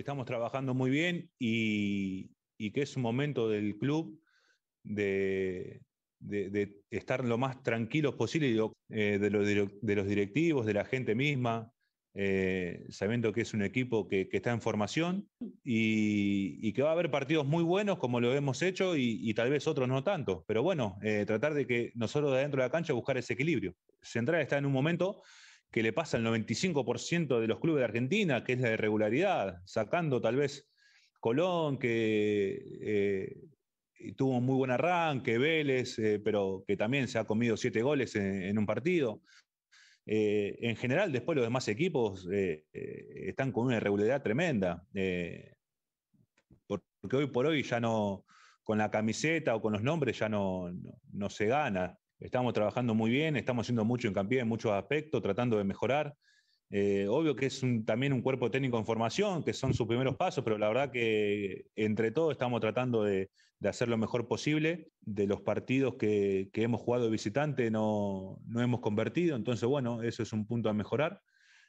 estamos trabajando muy bien y, que es un momento del club de, de, estar lo más tranquilos posible eh, de, los directivos, de la gente misma, eh, sabiendo que es un equipo que, está en formación y, que va a haber partidos muy buenos como lo hemos hecho y, tal vez otros no tanto. Pero bueno, eh, tratar de que nosotros de dentro de la cancha buscar ese equilibrio. Central está en un momento que le pasa al 95% de los clubes de Argentina, que es la irregularidad, sacando tal vez Colón, que eh, tuvo un muy buen arranque, Vélez, eh, pero que también se ha comido siete goles en, un partido. Eh, en general, después los demás equipos están con una irregularidad tremenda, porque hoy por hoy ya no, con la camiseta o con los nombres ya no se gana. Estamos trabajando muy bien, estamos haciendo mucho hincapié en muchos aspectos, tratando de mejorar. Eh, obvio que es también un cuerpo técnico en formación, que son sus primeros pasos, pero la verdad que entre todos estamos tratando de, hacer lo mejor posible. De los partidos que, hemos jugado de visitante no, hemos convertido, entonces bueno, eso es un punto a mejorar.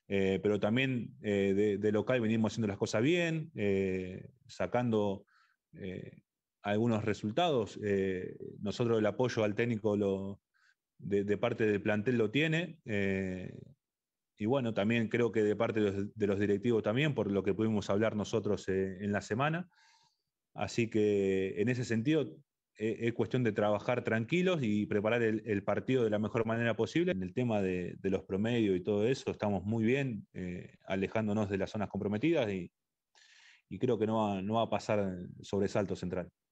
Eh, pero también eh, de, de, local venimos haciendo las cosas bien, sacando algunos resultados nosotros el apoyo al técnico de, parte del plantel lo tiene. Eh, y bueno, también creo que de parte de los, directivos también, por lo que pudimos hablar nosotros eh, en la semana. Así que en ese sentido e, es cuestión de trabajar tranquilos y preparar el, partido de la mejor manera posible. En el tema de, los promedios y todo eso, estamos muy bien eh, alejándonos de las zonas comprometidas y, creo que no va a pasar sobresalto central.